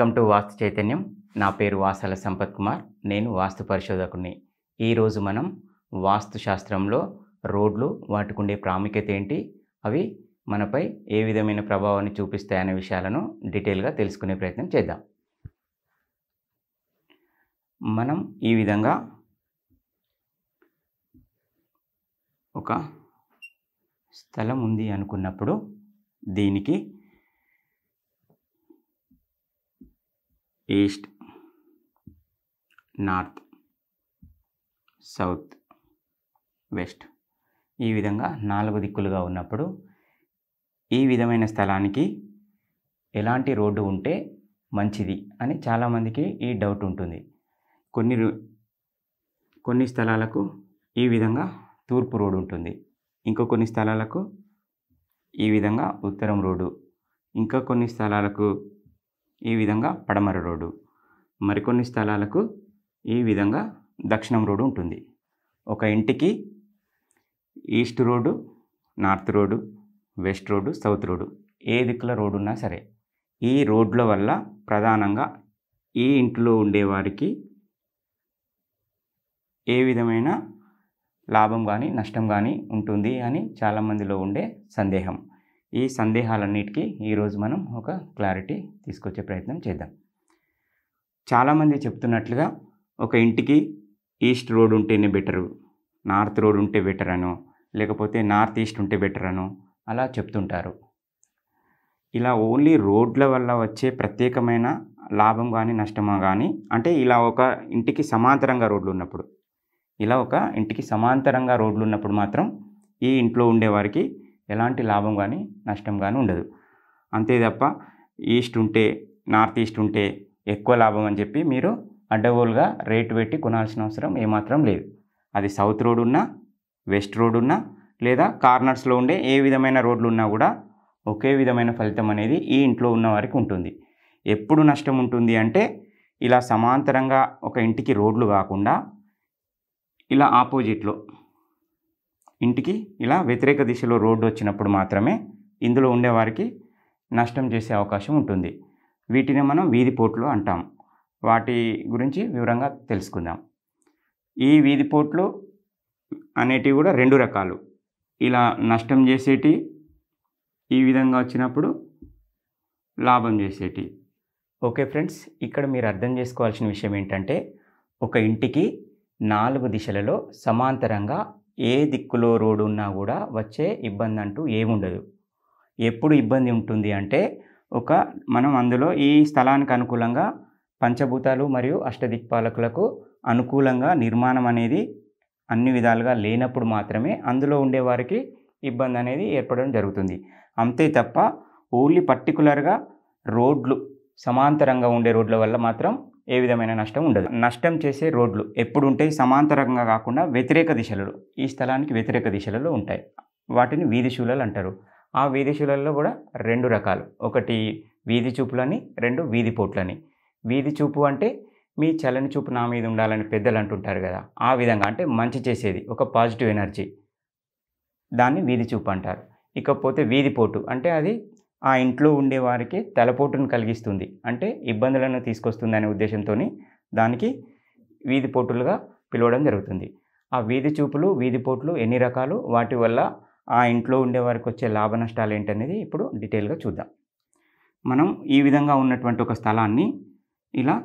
welcome to వాస్తు చైతన్యం నా పేరు వాసల సంపత్ కుమార్ నేను వాస్తు పరిశోధకుని ఈరోజు మనం వాస్తు శాస్త్రంలో రోడ్లు వాటికుండే ప్రాముఖ్యత ఏంటి అవి మనపై ఏ విధమైన ప్రభావాన్ని చూపిస్తాయనే విషయాలను డీటెయిల్గా తెలుసుకునే ప్రయత్నం చేద్దాం మనం ఈ విధంగా ఒక స్థలం ఉంది అనుకున్నప్పుడు దీనికి ఈస్ట్ నార్త్ సౌత్ వెస్ట్ ఈ విధంగా నాలుగు దిక్కులుగా ఉన్నప్పుడు ఈ విధమైన స్థలానికి ఎలాంటి రోడ్డు ఉంటే మంచిది అని చాలామందికి ఈ డౌట్ ఉంటుంది కొన్ని కొన్ని స్థలాలకు ఈ విధంగా తూర్పు రోడ్డు ఉంటుంది ఇంకా కొన్ని స్థలాలకు ఈ విధంగా ఉత్తరం రోడ్డు ఇంకా కొన్ని స్థలాలకు ఈ విధంగా పడమర రోడ్డు మరికొన్ని స్థలాలకు ఈ విధంగా దక్షిణం రోడ్డు ఉంటుంది ఒక ఇంటికి east road north road west road south road ఏ దిక్కుల రోడ్డు ఉన్నా సరే ఈ రోడ్ల వల్ల ప్రధానంగా ఈ ఇంట్లో ఉండేవారికి ఏ విధమైన లాభం కానీ నష్టం కానీ ఉంటుంది అని చాలామందిలో ఉండే సందేహం ఈ సందేహాలన్నిటికీ ఈరోజు మనం ఒక క్లారిటీ తీసుకొచ్చే ప్రయత్నం చేద్దాం చాలామంది చెప్తున్నట్లుగా ఒక ఇంటికి ఈస్ట్ రోడ్ ఉంటేనే బెటరు నార్త్ రోడ్ ఉంటే బెటర్ అనో లేకపోతే నార్త్ ఈస్ట్ ఉంటే బెటర్ అనో అలా చెప్తుంటారు ఇలా ఓన్లీ రోడ్ల వల్ల వచ్చే ప్రత్యేకమైన లాభం కానీ నష్టమా కానీ అంటే ఇలా ఒక ఇంటికి సమాంతరంగా రోడ్లు ఉన్నప్పుడు ఇలా ఒక ఇంటికి సమాంతరంగా రోడ్లు ఉన్నప్పుడు మాత్రం ఈ ఇంట్లో ఉండేవారికి ఎలాంటి లాభం కానీ నష్టం కానీ ఉండదు అంతే తప్ప ఈస్ట్ ఉంటే నార్త్ ఈస్ట్ ఉంటే ఎక్కువ లాభం అని చెప్పి మీరు అడ్డగోలుగా రేటు పెట్టి కొనాల్సిన అవసరం ఏమాత్రం లేదు అది సౌత్ రోడ్ ఉన్నా వెస్ట్ రోడ్ ఉన్నా లేదా కార్నర్స్లో ఉండే ఏ విధమైన రోడ్లు ఉన్నా కూడా ఒకే విధమైన ఫలితం అనేది ఈ ఇంట్లో ఉన్న వారికి ఉంటుంది ఎప్పుడు నష్టం ఉంటుంది అంటే ఇలా సమాంతరంగా ఒక ఇంటికి రోడ్లు కాకుండా ఇలా ఆపోజిట్లో ఇంటికి ఇలా వ్యతిరేక దిశలో రోడ్డు వచ్చినప్పుడు మాత్రమే ఇందులో ఉండేవారికి నష్టం చేసే అవకాశం ఉంటుంది వీటిని మనం వీధిపోట్లు అంటాం వాటి గురించి వివరంగా తెలుసుకుందాం ఈ వీధిపోట్లు అనేటివి కూడా రెండు రకాలు ఇలా నష్టం చేసేటి ఈ విధంగా వచ్చినప్పుడు లాభం చేసేటి ఓకే ఫ్రెండ్స్ ఇక్కడ మీరు అర్థం చేసుకోవాల్సిన విషయం ఏంటంటే ఒక ఇంటికి నాలుగు దిశలలో సమాంతరంగా ఏ దిక్కులో రోడ్డు ఉన్నా కూడా వచ్చే ఇబ్బంది అంటూ ఏముండదు ఎప్పుడు ఇబ్బంది ఉంటుంది అంటే ఒక మనం అందులో ఈ స్థలానికి అనుకూలంగా పంచభూతాలు మరియు అష్టదిక్పాలకులకు అనుకూలంగా నిర్మాణం అనేది అన్ని విధాలుగా లేనప్పుడు మాత్రమే అందులో ఉండేవారికి ఇబ్బంది అనేది ఏర్పడడం జరుగుతుంది అంతే తప్ప ఓన్లీ పర్టికులర్గా రోడ్లు సమాంతరంగా ఉండే రోడ్ల వల్ల మాత్రం ఏ విధమైన నష్టం ఉండదు నష్టం చేసే రోడ్లు ఎప్పుడు ఉంటాయి సమాంతరంగా కాకుండా వ్యతిరేక దిశలలో ఈ స్థలానికి వ్యతిరేక దిశలలో ఉంటాయి వాటిని వీధి శూలలు అంటారు ఆ వీధి శూలల్లో కూడా రెండు రకాలు ఒకటి వీధి చూపులని రెండు వీధి పోట్లని వీధి చూపు అంటే మీ చలని చూపు నా మీద ఉండాలని పెద్దలు అంటుంటారు కదా ఆ విధంగా అంటే మంచి చేసేది ఒక పాజిటివ్ ఎనర్జీ దాన్ని వీధి చూపు అంటారు ఇకపోతే వీధి పోటు అంటే అది ఆ ఇంట్లో ఉండే వారికి తలపోటును కలిగిస్తుంది అంటే ఇబ్బందులను తీసుకొస్తుంది అనే ఉద్దేశంతో దానికి వీధి పోటులుగా పిలవడం జరుగుతుంది ఆ వీధి చూపులు వీధి పోట్లు ఎన్ని రకాలు వాటి వల్ల ఆ ఇంట్లో ఉండే వారికి వచ్చే లాభ నష్టాలు ఏంటనేది ఇప్పుడు డీటెయిల్గా చూద్దాం మనం ఈ విధంగా ఉన్నటువంటి ఒక స్థలాన్ని ఇలా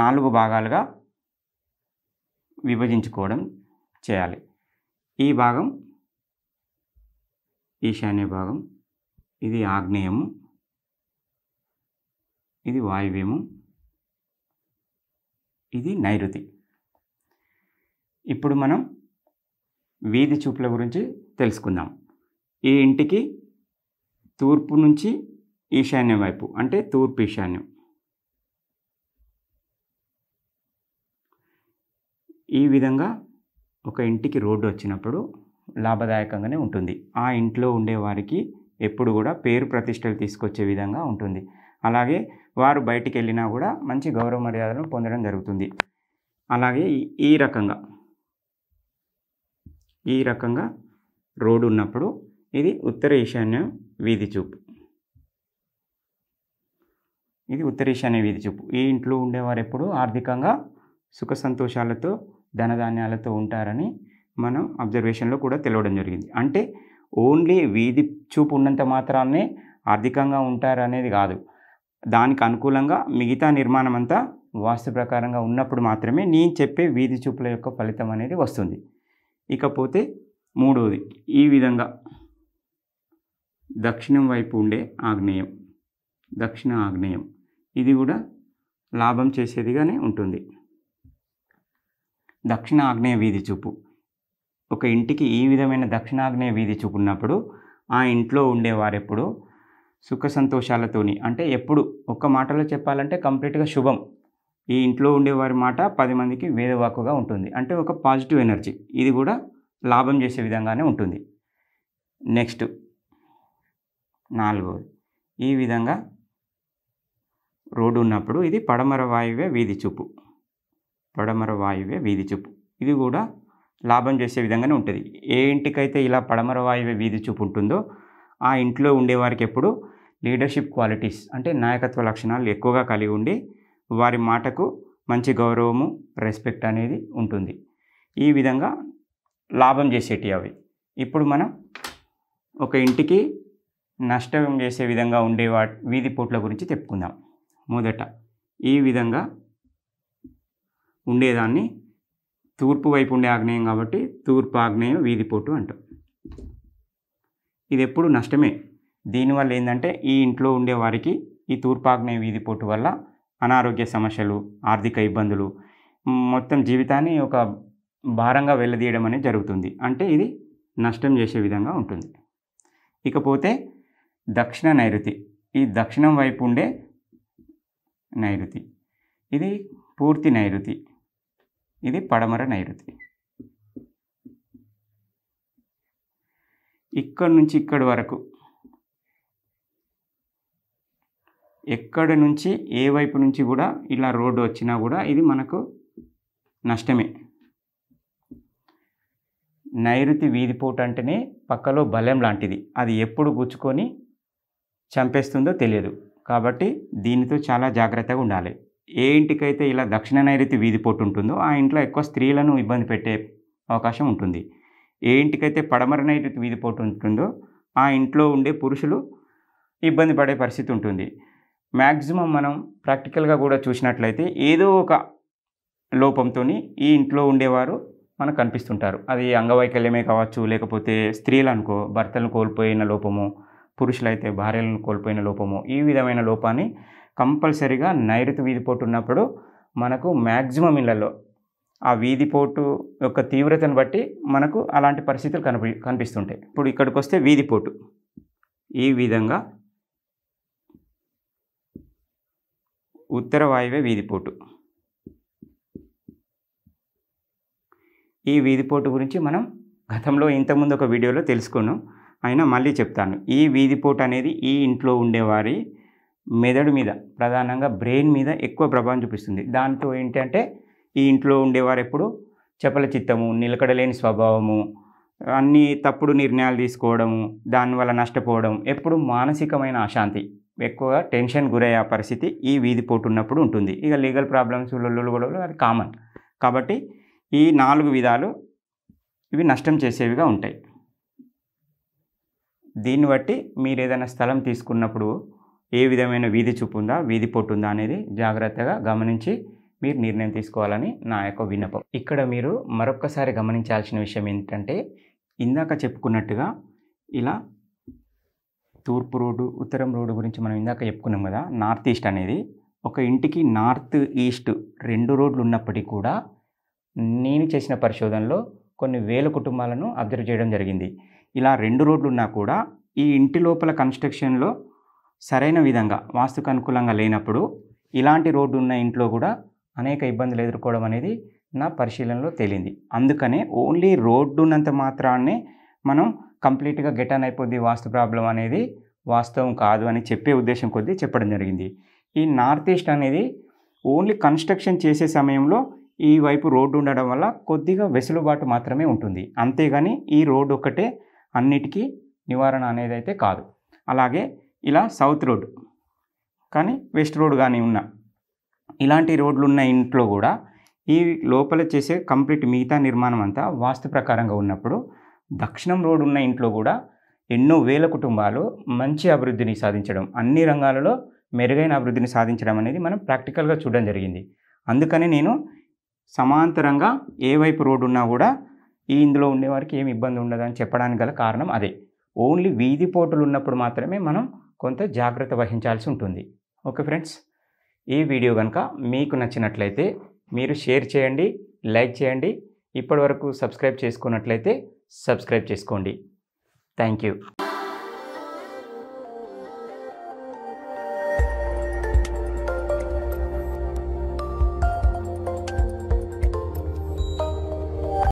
నాలుగు భాగాలుగా విభజించుకోవడం చేయాలి ఈ భాగం ఈశాన్య భాగం ఇది ఆగ్నేయము ఇది వాయువ్యము ఇది నైరుతి ఇప్పుడు మనం వీధి చూపుల గురించి తెలుసుకుందాం ఈ ఇంటికి తూర్పు నుంచి ఈశాన్యం వైపు అంటే తూర్పు ఈశాన్యం ఈ విధంగా ఒక ఇంటికి రోడ్డు వచ్చినప్పుడు లాభదాయకంగానే ఉంటుంది ఆ ఇంట్లో ఉండేవారికి ఎప్పుడు కూడా పేరు ప్రతిష్టలు తీసుకొచ్చే విధంగా ఉంటుంది అలాగే వారు బయటికి వెళ్ళినా కూడా మంచి గౌరవ మర్యాదలను పొందడం జరుగుతుంది అలాగే ఈ రకంగా ఈ రకంగా రోడ్డు ఉన్నప్పుడు ఇది ఉత్తర ఈశాన్య వీధి చూపు ఇది ఉత్తర ఈశాన్య వీధి చూపు ఈ ఇంట్లో ఉండేవారు ఎప్పుడు ఆర్థికంగా సుఖ సంతోషాలతో ధనధాన్యాలతో ఉంటారని మనం అబ్జర్వేషన్లో కూడా తెలవడం జరిగింది అంటే ఓన్లీ వీధి చూపు ఉన్నంత మాత్రాన్నే ఆర్థికంగా ఉంటారు అనేది కాదు దానికి అనుకూలంగా మిగతా నిర్మాణం అంతా వాస్తు ప్రకారంగా ఉన్నప్పుడు మాత్రమే నేను చెప్పే వీధి చూపుల యొక్క ఫలితం అనేది వస్తుంది ఇకపోతే మూడవది ఈ విధంగా దక్షిణం వైపు ఉండే ఆగ్నేయం దక్షిణ ఆగ్నేయం ఇది కూడా లాభం చేసేదిగానే ఉంటుంది దక్షిణ ఆగ్నేయ వీధి చూపు ఒక ఇంటికి ఈ విధమైన దక్షిణాగ్నేయ వీధి చూపు ఉన్నప్పుడు ఆ ఇంట్లో ఉండేవారు ఎప్పుడు సుఖ సంతోషాలతోని అంటే ఎప్పుడు ఒక్క మాటలో చెప్పాలంటే కంప్లీట్గా శుభం ఈ ఇంట్లో ఉండేవారి మాట పది మందికి వేదవాకుగా ఉంటుంది అంటే ఒక పాజిటివ్ ఎనర్జీ ఇది కూడా లాభం చేసే విధంగానే ఉంటుంది నెక్స్ట్ నాలుగవది ఈ విధంగా రోడ్డు ఉన్నప్పుడు ఇది పడమర వాయువే వీధి చూపు పడమర వాయువే వీధి చూపు ఇది కూడా లాభం చేసే విధంగానే ఉంటుంది ఏ ఇంటికైతే ఇలా పడమర వాయువ్య వీధి చూపు ఉంటుందో ఆ ఇంట్లో ఉండేవారికి ఎప్పుడు లీడర్షిప్ క్వాలిటీస్ అంటే నాయకత్వ లక్షణాలు ఎక్కువగా కలిగి ఉండి వారి మాటకు మంచి గౌరవము రెస్పెక్ట్ అనేది ఉంటుంది ఈ విధంగా లాభం చేసేటి అవి ఇప్పుడు మనం ఒక ఇంటికి నష్టం చేసే విధంగా ఉండే వా వీధి పోట్ల గురించి చెప్పుకుందాం మొదట ఈ విధంగా ఉండేదాన్ని తూర్పు వైపు ఉండే ఆగ్నేయం కాబట్టి తూర్పు ఆగ్నేయం వీధిపోటు అంటాం ఇది ఎప్పుడు నష్టమే దీనివల్ల ఏంటంటే ఈ ఇంట్లో ఉండే వారికి ఈ తూర్పాగ్నేయ వీధిపోటు వల్ల అనారోగ్య సమస్యలు ఆర్థిక ఇబ్బందులు మొత్తం జీవితాన్ని ఒక భారంగా వెళ్ళదీయడం అనేది జరుగుతుంది అంటే ఇది నష్టం చేసే విధంగా ఉంటుంది ఇకపోతే దక్షిణ నైరుతి ఈ దక్షిణం వైపు ఉండే నైరుతి ఇది పూర్తి నైరుతి ఇది పడమర నైరుతి ఇక్కడ నుంచి ఇక్కడి వరకు ఎక్కడి నుంచి ఏ వైపు నుంచి కూడా ఇలా రోడ్డు వచ్చినా కూడా ఇది మనకు నష్టమే నైరుతి వీధిపోటు అంటేనే పక్కలో బలం లాంటిది అది ఎప్పుడు గుచ్చుకొని చంపేస్తుందో తెలియదు కాబట్టి దీనితో చాలా జాగ్రత్తగా ఉండాలి ఏ ఇంటికైతే ఇలా దక్షిణ నైరుతి వీధి పొట్టు ఉంటుందో ఆ ఇంట్లో ఎక్కువ స్త్రీలను ఇబ్బంది పెట్టే అవకాశం ఉంటుంది ఏ ఇంటికైతే పడమర నైరుతి వీధి పొట్టు ఉంటుందో ఆ ఇంట్లో ఉండే పురుషులు ఇబ్బంది పడే పరిస్థితి ఉంటుంది మ్యాక్సిమం మనం ప్రాక్టికల్గా కూడా చూసినట్లయితే ఏదో ఒక లోపంతో ఈ ఇంట్లో ఉండేవారు మనకు కనిపిస్తుంటారు అది అంగవైకల్యమే కావచ్చు లేకపోతే స్త్రీలు అనుకో భర్తలను కోల్పోయిన లోపము పురుషులైతే భార్యలను కోల్పోయిన లోపము ఈ విధమైన లోపాన్ని కంపల్సరీగా నైరుతి వీధిపోటు ఉన్నప్పుడు మనకు మ్యాక్సిమం ఇళ్లలో ఆ వీధిపోటు యొక్క తీవ్రతను బట్టి మనకు అలాంటి పరిస్థితులు కనిపి కనిపిస్తుంటాయి ఇప్పుడు ఇక్కడికి వస్తే వీధిపోటు ఈ విధంగా ఉత్తర వాయువే వీధిపోటు ఈ వీధిపోటు గురించి మనం గతంలో ఇంతకుముందు ఒక వీడియోలో తెలుసుకున్నాం అయినా మళ్ళీ చెప్తాను ఈ వీధిపోటు అనేది ఈ ఇంట్లో ఉండేవారి మెదడు మీద ప్రధానంగా బ్రెయిన్ మీద ఎక్కువ ప్రభావం చూపిస్తుంది దాంతో ఏంటంటే ఈ ఇంట్లో ఉండేవారు ఎప్పుడు చెప్పల చిత్తము నిలకడలేని స్వభావము అన్నీ తప్పుడు నిర్ణయాలు తీసుకోవడము దానివల్ల నష్టపోవడం ఎప్పుడు మానసికమైన అశాంతి ఎక్కువగా టెన్షన్ గురయ్యే పరిస్థితి ఈ వీధి పోటు ఉన్నప్పుడు ఉంటుంది ఇక లీగల్ ప్రాబ్లమ్స్ లొల్లు గొడవలు అది కామన్ కాబట్టి ఈ నాలుగు విధాలు ఇవి నష్టం చేసేవిగా ఉంటాయి దీన్ని బట్టి మీరు ఏదైనా స్థలం తీసుకున్నప్పుడు ఏ విధమైన వీధి చూపు ఉందా వీధి పొట్టు ఉందా అనేది జాగ్రత్తగా గమనించి మీరు నిర్ణయం తీసుకోవాలని నా యొక్క విన్నపం ఇక్కడ మీరు మరొక్కసారి గమనించాల్సిన విషయం ఏంటంటే ఇందాక చెప్పుకున్నట్టుగా ఇలా తూర్పు రోడ్డు ఉత్తరం రోడ్డు గురించి మనం ఇందాక చెప్పుకున్నాం కదా నార్త్ ఈస్ట్ అనేది ఒక ఇంటికి నార్త్ ఈస్ట్ రెండు రోడ్లు ఉన్నప్పటికీ కూడా నేను చేసిన పరిశోధనలో కొన్ని వేల కుటుంబాలను అబ్జర్వ్ చేయడం జరిగింది ఇలా రెండు రోడ్లు ఉన్నా కూడా ఈ ఇంటి లోపల కన్స్ట్రక్షన్లో సరైన విధంగా వాస్తుకు అనుకూలంగా లేనప్పుడు ఇలాంటి రోడ్డు ఉన్న ఇంట్లో కూడా అనేక ఇబ్బందులు ఎదుర్కోవడం అనేది నా పరిశీలనలో తేలింది అందుకనే ఓన్లీ రోడ్డు ఉన్నంత మాత్రాన్నే మనం కంప్లీట్గా గెటన్ అయిపోద్ది వాస్తు ప్రాబ్లం అనేది వాస్తవం కాదు అని చెప్పే ఉద్దేశం కొద్దీ చెప్పడం జరిగింది ఈ నార్త్ ఈస్ట్ అనేది ఓన్లీ కన్స్ట్రక్షన్ చేసే సమయంలో ఈ వైపు రోడ్డు ఉండడం వల్ల కొద్దిగా వెసులుబాటు మాత్రమే ఉంటుంది అంతేగాని ఈ రోడ్డు ఒక్కటే అన్నిటికీ నివారణ అనేది అయితే కాదు అలాగే ఇలా సౌత్ రోడ్ కానీ వెస్ట్ రోడ్ కానీ ఉన్న ఇలాంటి రోడ్లు ఉన్న ఇంట్లో కూడా ఈ లోపల చేసే కంప్లీట్ మిగతా నిర్మాణం అంతా వాస్తు ప్రకారంగా ఉన్నప్పుడు దక్షిణం రోడ్ ఉన్న ఇంట్లో కూడా ఎన్నో వేల కుటుంబాలు మంచి అభివృద్ధిని సాధించడం అన్ని రంగాలలో మెరుగైన అభివృద్ధిని సాధించడం అనేది మనం ప్రాక్టికల్గా చూడడం జరిగింది అందుకని నేను సమాంతరంగా ఏ వైపు రోడ్డు ఉన్నా కూడా ఈ ఇందులో ఉండేవారికి ఏమి ఇబ్బంది ఉండదని చెప్పడానికి గల కారణం అదే ఓన్లీ వీధి పోటులు ఉన్నప్పుడు మాత్రమే మనం కొంత జాగ్రత్త వహించాల్సి ఉంటుంది ఓకే ఫ్రెండ్స్ ఈ వీడియో కనుక మీకు నచ్చినట్లయితే మీరు షేర్ చేయండి లైక్ చేయండి ఇప్పటివరకు సబ్స్క్రైబ్ చేసుకున్నట్లయితే సబ్స్క్రైబ్ చేసుకోండి థ్యాంక్ యూ